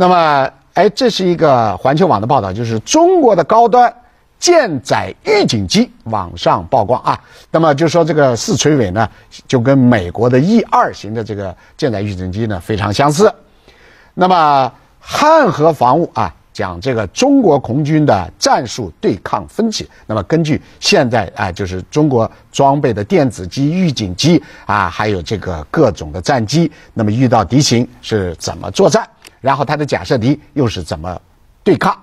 那么，哎，这是一个环球网的报道，就是中国的高端舰载预警机网上曝光啊。那么就说这个四垂尾呢，就跟美国的 E 二型的这个舰载预警机呢非常相似。那么汉和防务啊，讲这个中国空军的战术对抗分析。那么根据现在啊，就是中国装备的电子机预警机啊，还有这个各种的战机，那么遇到敌情是怎么作战？然后他的假设敌又是怎么对抗？